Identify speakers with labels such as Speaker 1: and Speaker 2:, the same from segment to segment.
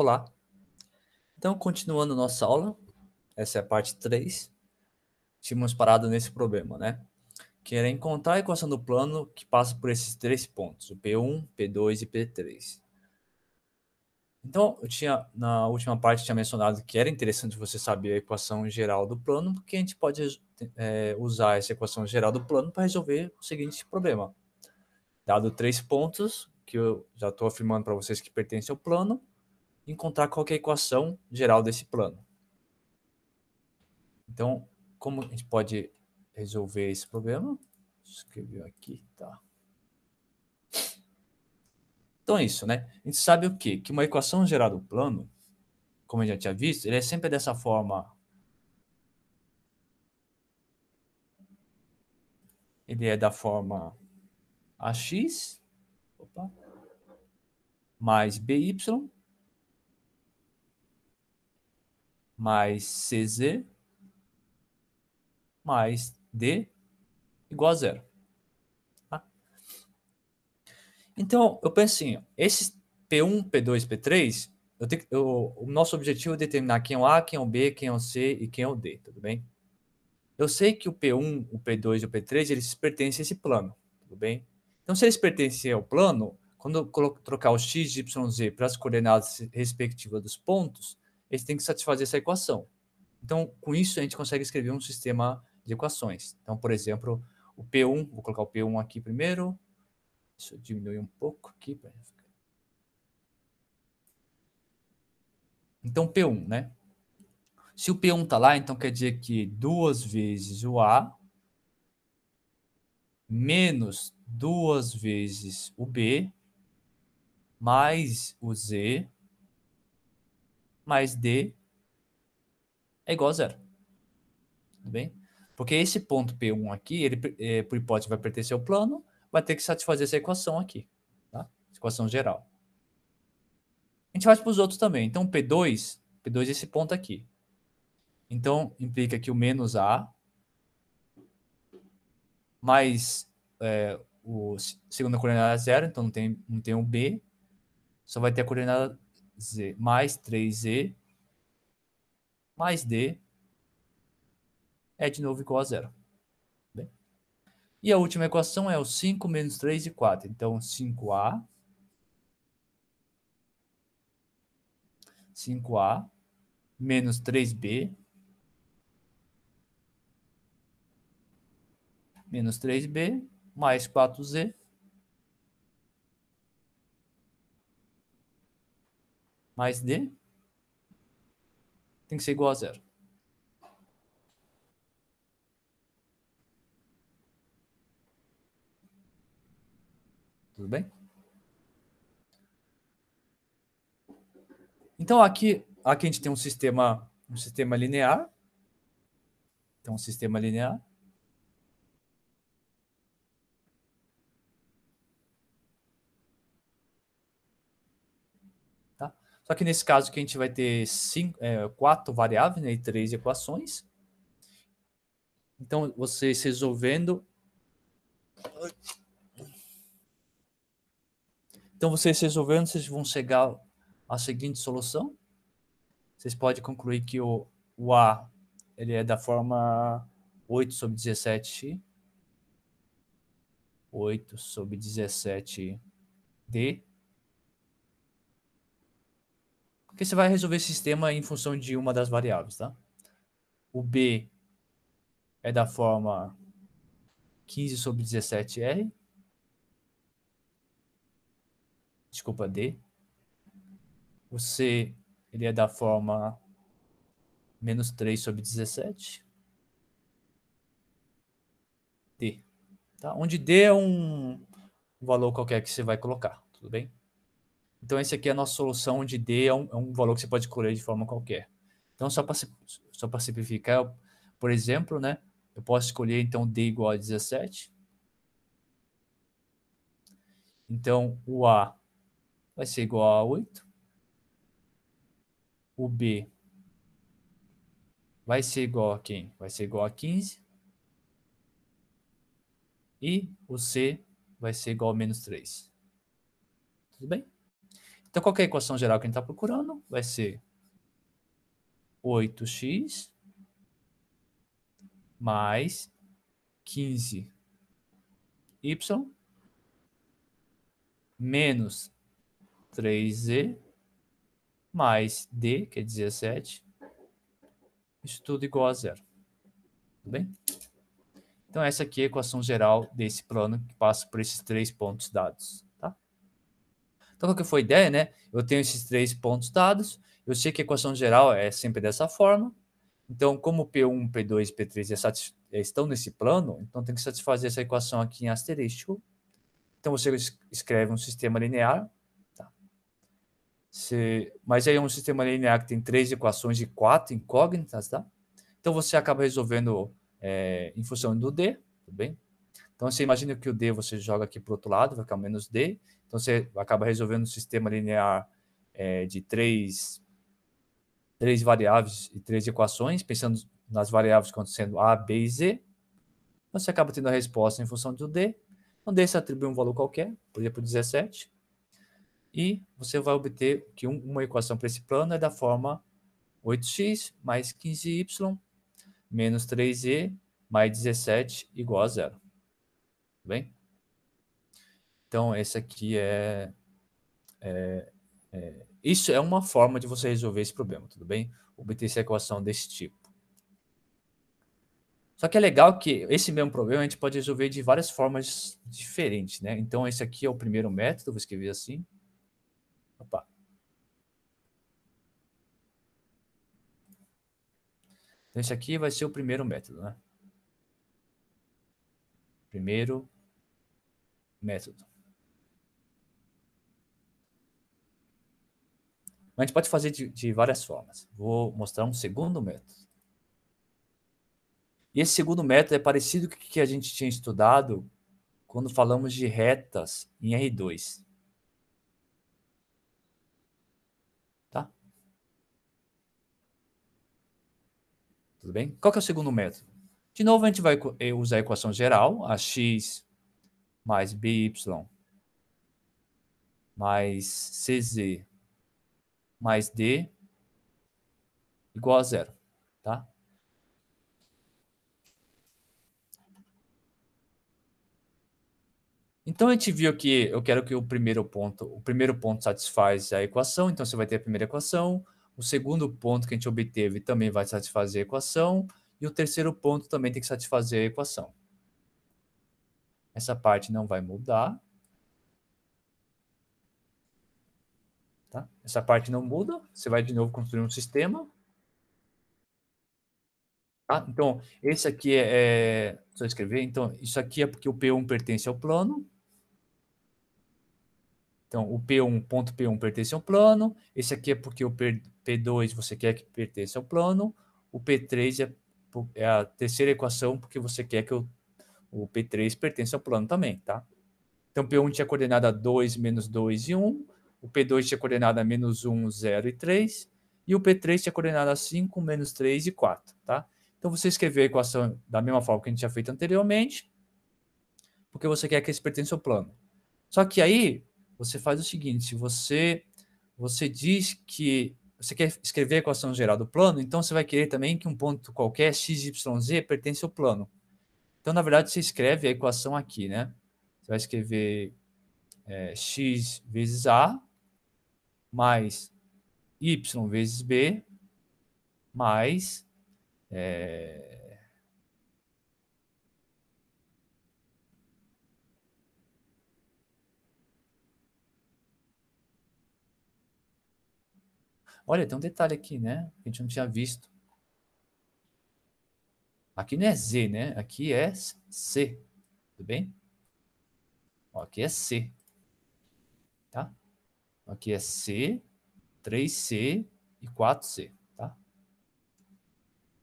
Speaker 1: Olá. Então, continuando nossa aula, essa é a parte 3. Tínhamos parado nesse problema, né? Que era encontrar a equação do plano que passa por esses três pontos, o P1, P2 e P3. Então, eu tinha na última parte tinha mencionado que era interessante você saber a equação geral do plano, porque a gente pode é, usar essa equação geral do plano para resolver o seguinte problema. Dado três pontos, que eu já estou afirmando para vocês que pertencem ao plano, encontrar qualquer é equação geral desse plano. Então, como a gente pode resolver esse problema? Escreveu aqui, tá. Então é isso, né? A gente sabe o quê? Que uma equação geral do plano, como a gente já tinha visto, ele é sempre dessa forma. Ele é da forma AX opa, mais BY mais CZ mais D igual a zero. Tá? Então, eu penso assim, ó, esses P1, P2, P3, eu tenho, eu, o nosso objetivo é determinar quem é o A, quem é o B, quem é o C e quem é o D, tudo bem? Eu sei que o P1, o P2 e o P3, eles pertencem a esse plano, tudo bem? Então, se eles pertencem ao plano, quando eu trocar o x, y, z para as coordenadas respectivas dos pontos, eles têm que satisfazer essa equação. Então, com isso, a gente consegue escrever um sistema de equações. Então, por exemplo, o P1, vou colocar o P1 aqui primeiro. Deixa eu diminuir um pouco aqui. Então, P1, né? Se o P1 está lá, então quer dizer que duas vezes o A menos duas vezes o B mais o Z mais D é igual a zero. Tudo bem? Porque esse ponto P1 aqui, ele, é, por hipótese, vai pertencer ao plano, vai ter que satisfazer essa equação aqui, tá? Essa equação geral. A gente faz para os outros também. Então, P2, P2 é esse ponto aqui. Então, implica que o menos A mais é, o segunda coordenada é zero, então não tem, não tem um B, só vai ter a coordenada Z mais 3Z mais D é de novo igual a zero. Bem? E a última equação é o 5 menos 3 e 4. Então, 5A 5A menos 3B menos 3B mais 4Z mais D tem que ser igual a zero. Tudo bem? Então aqui, aqui a gente tem um sistema, um sistema linear. Então um sistema linear. Só que nesse caso que a gente vai ter cinco, é, quatro variáveis né, e três equações. Então, vocês resolvendo... Então, vocês resolvendo, vocês vão chegar à seguinte solução. Vocês podem concluir que o, o A ele é da forma 8 sobre 17, 8 sobre 17D, Porque você vai resolver esse sistema em função de uma das variáveis, tá? O B é da forma 15 sobre 17R. Desculpa, D. O C ele é da forma menos 3 sobre 17. D. Tá? Onde D é um valor qualquer que você vai colocar, tudo bem? Então, esse aqui é a nossa solução de D é um, é um valor que você pode escolher de forma qualquer. Então, só para só simplificar, eu, por exemplo, né, eu posso escolher, então, D igual a 17. Então, o A vai ser igual a 8. O B vai ser igual a quem? Vai ser igual a 15. E o C vai ser igual a menos 3. Tudo bem? Então, qual é a equação geral que a gente está procurando? Vai ser 8x mais 15y menos 3z mais d, que é 17, isso tudo igual a zero. Tudo bem? Então, essa aqui é a equação geral desse plano que passa por esses três pontos dados. Então, qual que foi a ideia, né? Eu tenho esses três pontos dados, eu sei que a equação geral é sempre dessa forma, então, como P1, P2 P3 estão nesse plano, então tem que satisfazer essa equação aqui em asterisco. Então, você escreve um sistema linear, tá? você... mas aí é um sistema linear que tem três equações e quatro incógnitas, tá? Então, você acaba resolvendo é, em função do D, tudo bem? Então, você imagina que o D você joga aqui para o outro lado, vai ficar menos D, então você acaba resolvendo um sistema linear é, de três, três variáveis e três equações, pensando nas variáveis acontecendo A, B e Z. Você acaba tendo a resposta em função do D. Então D se atribui um valor qualquer, por exemplo 17. E você vai obter que um, uma equação para esse plano é da forma 8x mais 15y menos 3 z mais 17 igual a zero. Tudo bem? Então, esse aqui é, é, é, Isso é uma forma de você resolver esse problema, tudo bem? Obter essa equação desse tipo. Só que é legal que esse mesmo problema a gente pode resolver de várias formas diferentes, né? Então, esse aqui é o primeiro método, vou escrever assim. Opa. Então, esse aqui vai ser o primeiro método, né? Primeiro método. a gente pode fazer de, de várias formas. Vou mostrar um segundo método. E esse segundo método é parecido com o que a gente tinha estudado quando falamos de retas em R2. Tá? Tudo bem? Qual que é o segundo método? De novo, a gente vai eh, usar a equação geral, a x mais by mais cz mais D igual a zero, tá? Então a gente viu que eu quero que o primeiro ponto, o primeiro ponto satisfaz a equação, então você vai ter a primeira equação, o segundo ponto que a gente obteve também vai satisfazer a equação, e o terceiro ponto também tem que satisfazer a equação. Essa parte não vai mudar. Tá? Essa parte não muda, você vai de novo construir um sistema. Tá? Então, esse aqui é, é... Só escrever. Então, isso aqui é porque o P1 pertence ao plano. Então, o P1, ponto P1 pertence ao plano. Esse aqui é porque o P2 você quer que pertence ao plano. O P3 é, é a terceira equação porque você quer que o, o P3 pertence ao plano também, tá? Então, P1 tinha coordenada 2, menos 2 e 1. O P2 tinha coordenada menos 1, 0 e 3. E o P3 tinha coordenada 5, menos 3 e 4. Tá? Então você escreveu a equação da mesma forma que a gente tinha feito anteriormente, porque você quer que esse pertença ao plano. Só que aí você faz o seguinte: você, você diz que você quer escrever a equação geral do plano, então você vai querer também que um ponto qualquer, x, y, z, pertence ao plano. Então, na verdade, você escreve a equação aqui, né? Você vai escrever é, x vezes a, mais y vezes b mais é, Olha, tem um detalhe aqui, né? Que a gente não tinha visto. Aqui não é Z, né? Aqui é C. Tudo bem? Ó, aqui é C. Aqui é C, 3C e 4C, tá?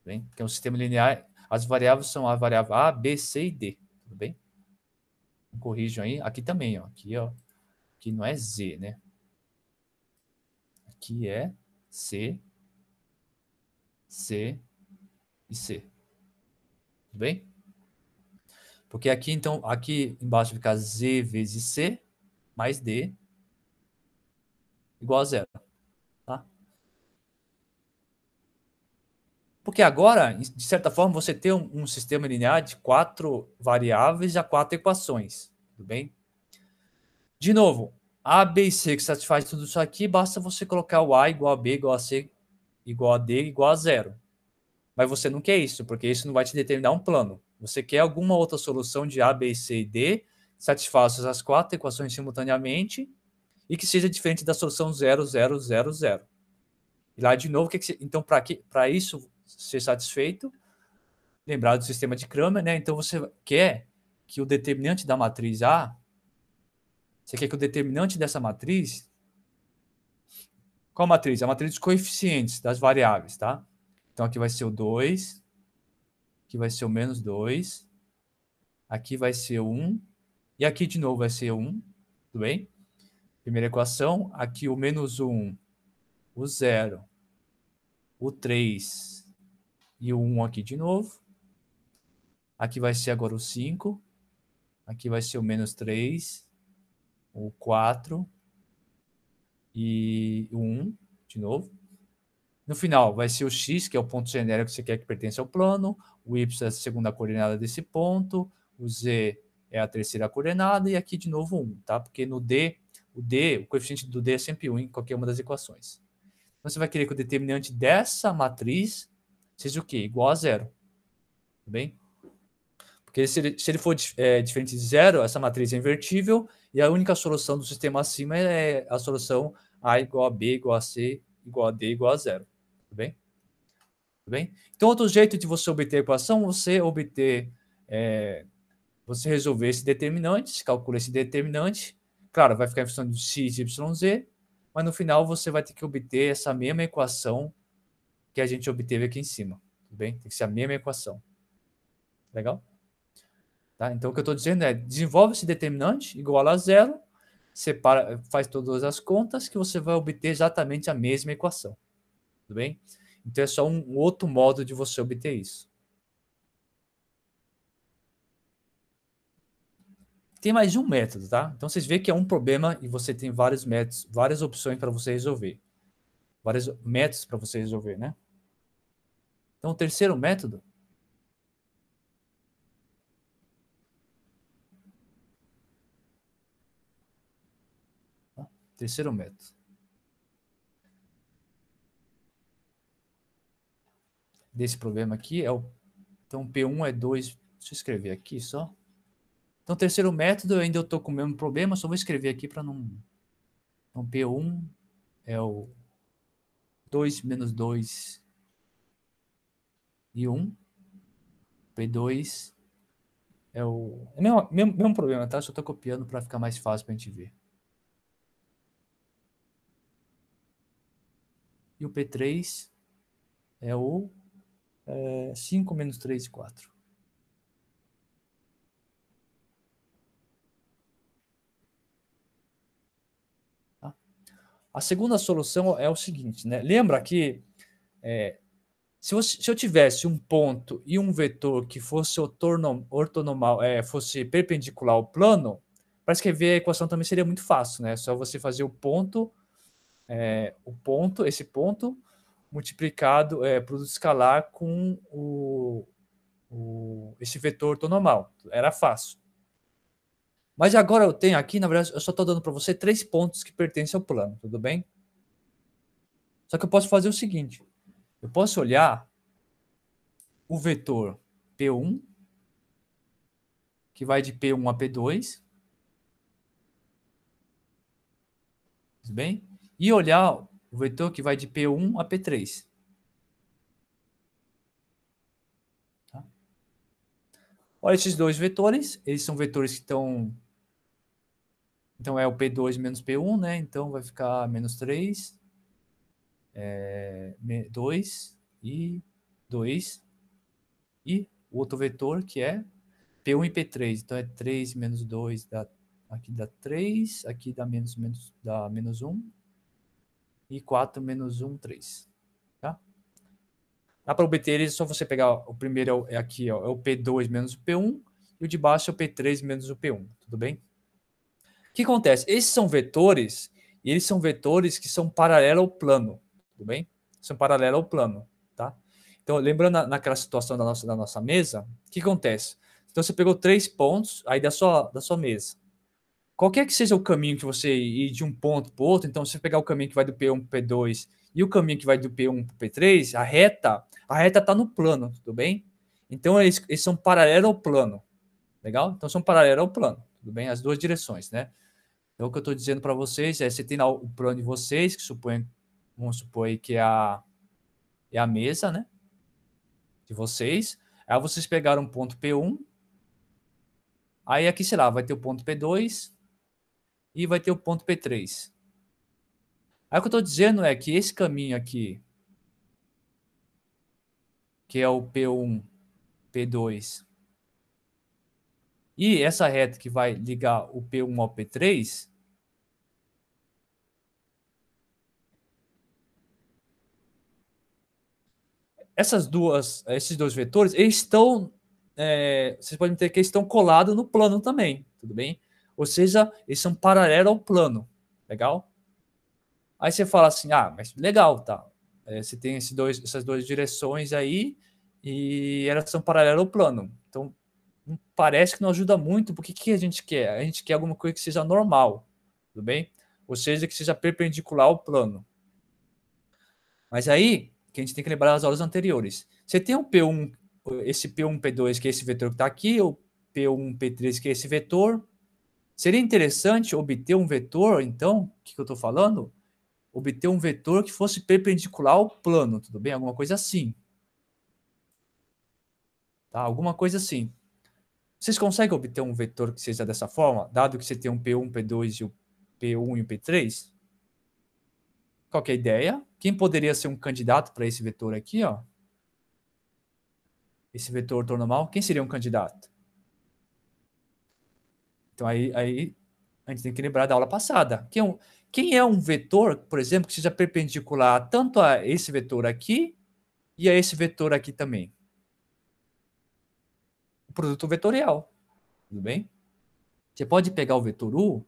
Speaker 1: Bem, porque é um sistema linear. As variáveis são a variável A, B, C e D, tudo bem? Corrijam aí. Aqui também, ó. Aqui, ó. Aqui não é Z, né? Aqui é C, C e C. Tudo bem? Porque aqui, então, aqui embaixo fica Z vezes C mais D igual a zero. Tá? Porque agora, de certa forma, você tem um, um sistema linear de quatro variáveis a quatro equações. Tudo bem? De novo, A, B e C que satisfaz tudo isso aqui, basta você colocar o A igual a B igual a C igual a D igual a zero. Mas você não quer isso, porque isso não vai te determinar um plano. Você quer alguma outra solução de A, B, C e D, satisfaça as quatro equações simultaneamente e que seja diferente da solução 0000. E lá de novo, que que então para que para isso ser satisfeito, lembrar do sistema de Cramer, né? Então você quer que o determinante da matriz A você quer que o determinante dessa matriz qual a matriz? A matriz dos coeficientes das variáveis, tá? Então aqui vai ser o 2, aqui vai ser o menos 2, aqui vai ser o 1, e aqui de novo vai ser o 1, tudo bem? Primeira equação, aqui o menos 1, o 0, o 3 e o 1 aqui de novo. Aqui vai ser agora o 5, aqui vai ser o menos 3, o 4 e o 1 de novo. No final, vai ser o x, que é o ponto genérico que você quer que pertença ao plano, o y é a segunda coordenada desse ponto, o z é a terceira coordenada, e aqui de novo 1, tá? Porque no D o D, o coeficiente do D é sempre 1 em qualquer uma das equações. Então, você vai querer que o determinante dessa matriz seja o quê? Igual a zero. Tudo tá bem? Porque se ele, se ele for é, diferente de zero, essa matriz é invertível e a única solução do sistema acima é a solução A igual a B igual a C igual a D igual a zero. Tudo tá bem? Tudo tá bem? Então, outro jeito de você obter a equação, você obter... É, você resolver esse determinante, calcula esse determinante Claro, vai ficar em função de x, y, z, mas no final você vai ter que obter essa mesma equação que a gente obteve aqui em cima, tudo bem? Tem que ser a mesma equação. Legal? Tá? Então, o que eu estou dizendo é, desenvolve esse determinante igual a zero, separa, faz todas as contas que você vai obter exatamente a mesma equação, tudo bem? Então, é só um outro modo de você obter isso. tem mais de um método, tá? Então vocês veem que é um problema e você tem vários métodos, várias opções para você resolver. Vários métodos para você resolver, né? Então o terceiro método Terceiro método. Desse problema aqui é o então P1 é 2, deixa eu escrever aqui só. Então, terceiro método, eu ainda estou com o mesmo problema, só vou escrever aqui para não, Então, P1 é o 2 menos 2 e 1. P2 é o. É o mesmo, mesmo, mesmo problema, tá? Só estou copiando para ficar mais fácil para a gente ver. E o P3 é o é, 5 menos 3, 4. A segunda solução é o seguinte, né? Lembra que é, se, eu, se, eu, tivesse um ponto e um vetor que fosse ortonormal, é, fosse perpendicular ao plano, para escrever a equação também seria muito fácil, né? É só você fazer o ponto, é, o ponto, esse ponto multiplicado é, produto escalar com o, o, esse vetor ortonormal. Era fácil. Mas agora eu tenho aqui, na verdade, eu só estou dando para você três pontos que pertencem ao plano, tudo bem? Só que eu posso fazer o seguinte: eu posso olhar o vetor P1, que vai de P1 a P2. Tudo bem? E olhar o vetor que vai de P1 a P3. Tá? Olha esses dois vetores, eles são vetores que estão então é o P2 menos P1, né? Então vai ficar menos 3, é, 2 e 2. E o outro vetor que é P1 e P3. Então é 3 menos 2 dá, aqui dá 3, aqui dá menos, menos, dá menos 1. E 4 menos 1, 3. Tá? Dá para obter eles, é só você pegar o primeiro é, é aqui, ó, é o P2 menos o P1, e o de baixo é o P3 menos o P1, tudo bem? que acontece? Esses são vetores, e eles são vetores que são paralelos ao plano, tudo bem? São paralelos ao plano, tá? Então, lembrando naquela situação da nossa, da nossa mesa, o que acontece? Então, você pegou três pontos aí da sua, da sua mesa. Qualquer que seja o caminho que você ir de um ponto para o outro, então, se você pegar o caminho que vai do P1 para o P2 e o caminho que vai do P1 para o P3, a reta, a reta está no plano, tudo bem? Então, eles, eles são paralelos ao plano, legal? Então, são paralelos ao plano, tudo bem? As duas direções, né? Então, o que eu estou dizendo para vocês é: você tem lá o plano de vocês, que supõe, vamos supor que é a, é a mesa, né? De vocês. Aí vocês pegaram um ponto P1. Aí aqui, sei lá, vai ter o ponto P2 e vai ter o ponto P3. Aí o que eu estou dizendo é que esse caminho aqui, que é o P1, P2 e essa reta que vai ligar o P1 ao P3, essas duas, esses dois vetores, estão, é, vocês podem ter que estão colados no plano também, tudo bem? Ou seja, eles são paralelos ao plano, legal? Aí você fala assim, ah, mas legal, tá? É, você tem esses dois, essas duas direções aí e elas são paralelas ao plano parece que não ajuda muito, porque o que a gente quer? A gente quer alguma coisa que seja normal, tudo bem? Ou seja, que seja perpendicular ao plano. Mas aí, que a gente tem que lembrar das aulas anteriores. Você tem um P1, esse P1, P2, que é esse vetor que está aqui, ou P1, P3, que é esse vetor. Seria interessante obter um vetor, então, o que, que eu estou falando? Obter um vetor que fosse perpendicular ao plano, tudo bem? Alguma coisa assim. Tá? Alguma coisa assim. Vocês conseguem obter um vetor que seja dessa forma, dado que você tem um P1, P2 e o P1 e o P3? Qual é a ideia? Quem poderia ser um candidato para esse vetor aqui, ó? Esse vetor ortonormal, quem seria um candidato? Então aí, aí a gente tem que lembrar da aula passada. Quem é um, quem é um vetor, por exemplo, que seja perpendicular tanto a esse vetor aqui e a esse vetor aqui também? produto vetorial. Tudo bem? Você pode pegar o vetor U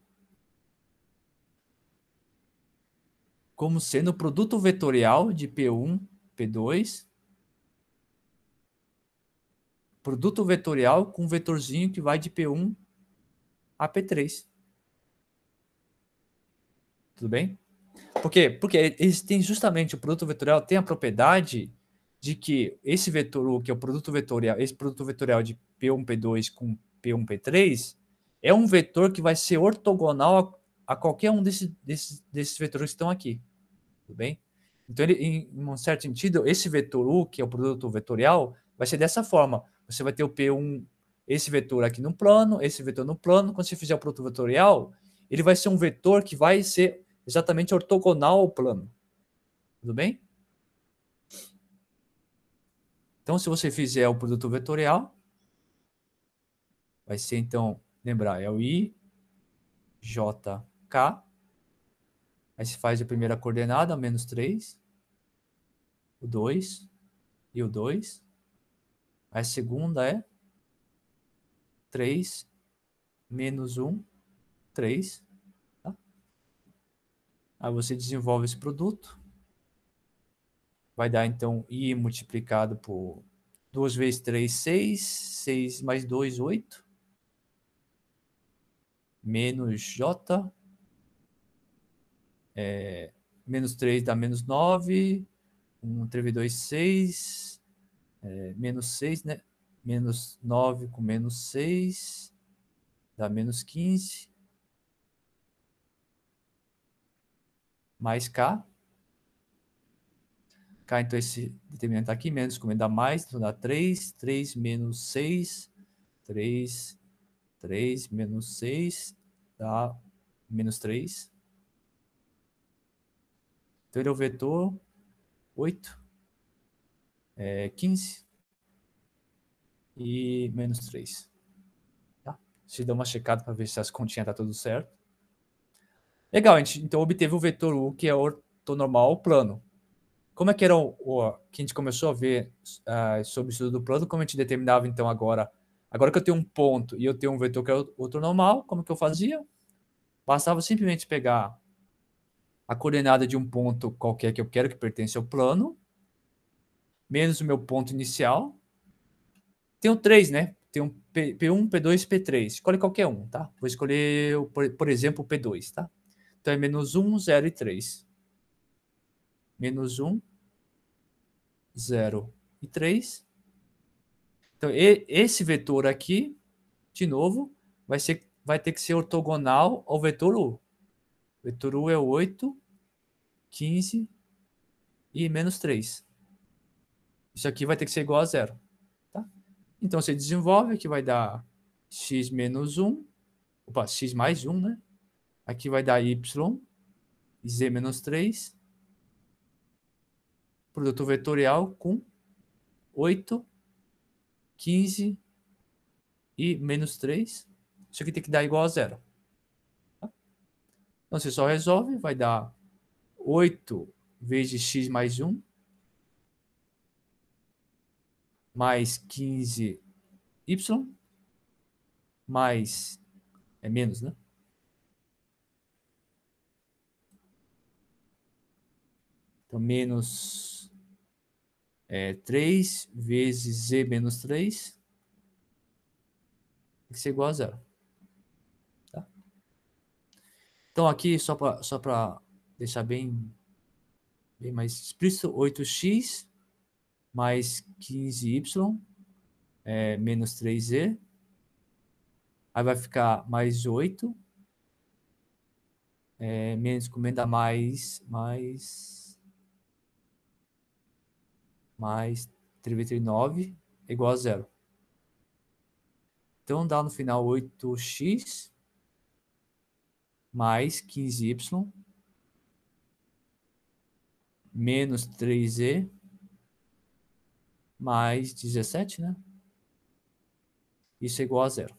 Speaker 1: como sendo o produto vetorial de P1, P2, produto vetorial com um vetorzinho que vai de P1 a P3. Tudo bem? Por quê? Porque eles têm justamente o produto vetorial tem a propriedade de que esse vetor U, que é o produto vetorial, esse produto vetorial de P1, P2 com P1, P3, é um vetor que vai ser ortogonal a, a qualquer um desse, desse, desses vetores que estão aqui. Tudo bem? Então, ele, em, em um certo sentido, esse vetor U, que é o produto vetorial, vai ser dessa forma. Você vai ter o P1, esse vetor aqui no plano, esse vetor no plano. Quando você fizer o produto vetorial, ele vai ser um vetor que vai ser exatamente ortogonal ao plano. Tudo bem? Então, se você fizer o produto vetorial, Vai ser então, lembrar, é o I, J, K. Aí você faz a primeira coordenada, menos 3, o 2 e o 2. Aí a segunda é 3, menos 1, 3. Tá? Aí você desenvolve esse produto. Vai dar então I multiplicado por 2 vezes 3, 6, 6 mais 2, 8 menos J, é, menos 3 dá menos 9, 1 2, 6, é, menos 6, né? Menos 9 com menos 6, dá menos 15, mais K. K, então, esse determinante está aqui, menos com dá mais, então dá 3, 3 menos 6, 3, 3 menos 6, dá menos 3. Então ele é o vetor 8, é 15 e menos 3. Tá? se dá uma checada para ver se as continhas tá tudo certo. Legal, a gente então obteve o vetor U, que é ortonormal ao plano. Como é que era o, o que a gente começou a ver uh, ah, sobre o estudo do plano, como a gente determinava então agora Agora que eu tenho um ponto e eu tenho um vetor que é outro normal, como que eu fazia? Bastava simplesmente pegar a coordenada de um ponto qualquer que eu quero, que pertence ao plano, menos o meu ponto inicial. Tenho três, né? Tenho P, 1 P2, P3. Escolhe qualquer um, tá? Vou escolher, por exemplo, o P2, tá? Então é menos 1, 0 e 3. Menos 1, 0 e 3. Então, e, esse vetor aqui, de novo, vai, ser, vai ter que ser ortogonal ao vetor U. Vetor U é 8, 15 e menos 3. Isso aqui vai ter que ser igual a zero. Tá? Então, você desenvolve, aqui vai dar x menos 1, opa, x mais 1, né? Aqui vai dar y, z menos 3, produto vetorial com 8 15 e menos 3. Isso aqui tem que dar igual a zero. Tá? Então você só resolve, vai dar 8 vezes x mais 1, mais 15y, mais, é menos, né? Então, menos é 3 vezes z menos 3 tem que ser igual a zero. Tá? Então, aqui, só para só deixar bem, bem mais explícito, 8x mais 15y é, menos 3z. Aí vai ficar mais 8 é, menos comenda mais mais mais 39 é igual a zero. Então dá no final 8x mais 15y menos 3 z mais 17, né? Isso é igual a zero.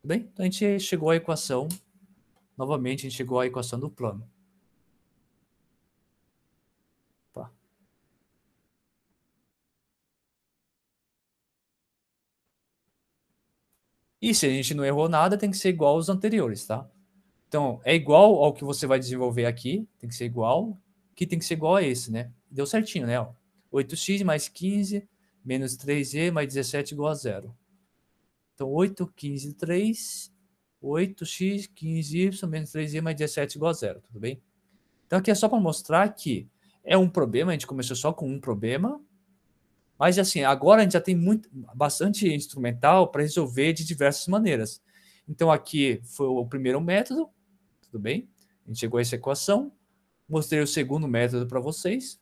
Speaker 1: Tudo bem? Então a gente chegou à equação, novamente a gente chegou à equação do plano. E se a gente não errou nada, tem que ser igual aos anteriores, tá? Então, é igual ao que você vai desenvolver aqui, tem que ser igual, que tem que ser igual a esse, né? Deu certinho, né? 8x mais 15 menos 3e mais 17 igual a zero. Então, 8, 15, 3, 8x, 15y menos 3e mais 17 igual a zero, tudo bem? Então, aqui é só para mostrar que é um problema, a gente começou só com um problema, mas assim, agora a gente já tem muito, bastante instrumental para resolver de diversas maneiras. Então aqui foi o primeiro método, tudo bem? A gente chegou a essa equação. Mostrei o segundo método para vocês,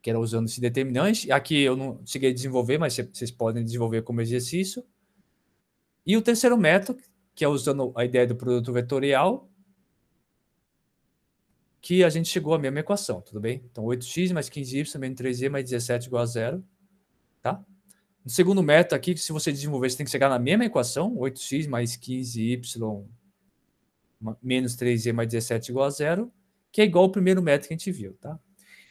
Speaker 1: que era usando esse determinante. Aqui eu não cheguei a desenvolver, mas vocês podem desenvolver como exercício. E o terceiro método, que é usando a ideia do produto vetorial, que a gente chegou à mesma equação, tudo bem? Então, 8x mais 15y menos 3y mais 17 igual a zero, tá? No segundo método aqui, que se você desenvolver, você tem que chegar na mesma equação, 8x mais 15y menos 3y mais 17 igual a zero, que é igual ao primeiro método que a gente viu, tá?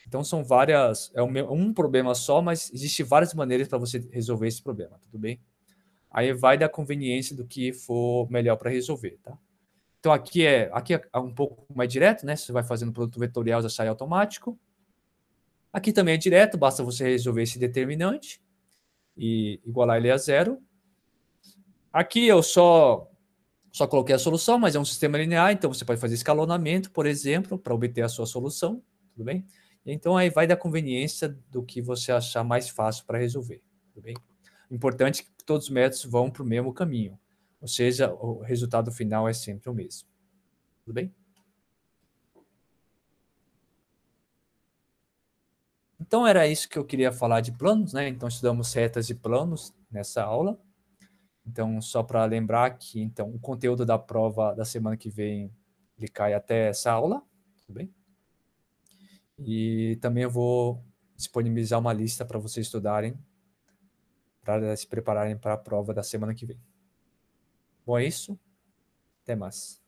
Speaker 1: Então, são várias, é um problema só, mas existem várias maneiras para você resolver esse problema, tudo bem? Aí vai da conveniência do que for melhor para resolver, tá? Então aqui é, aqui é um pouco mais direto, né? Você vai fazendo produto vetorial, já sai automático. Aqui também é direto, basta você resolver esse determinante e igualar ele a zero. Aqui eu só só coloquei a solução, mas é um sistema linear, então você pode fazer escalonamento, por exemplo, para obter a sua solução, tudo bem? Então aí vai da conveniência do que você achar mais fácil para resolver, tudo bem? Importante que todos os métodos vão para o mesmo caminho. Ou seja, o resultado final é sempre o mesmo. Tudo bem? Então era isso que eu queria falar de planos, né? Então estudamos retas e planos nessa aula. Então só para lembrar que então o conteúdo da prova da semana que vem ele cai até essa aula, tudo bem? E também eu vou disponibilizar uma lista para vocês estudarem, para se prepararem para a prova da semana que vem. Bom, é isso. Até mais.